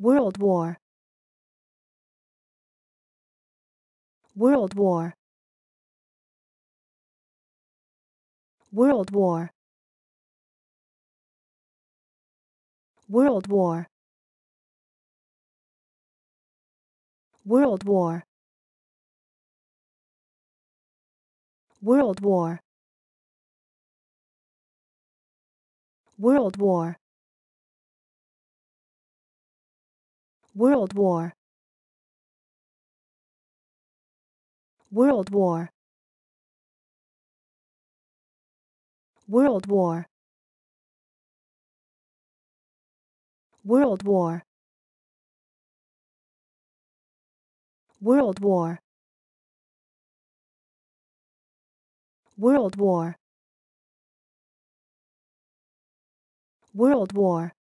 World War World War World War World War World War World War World War World War World War World War World War World War World War World War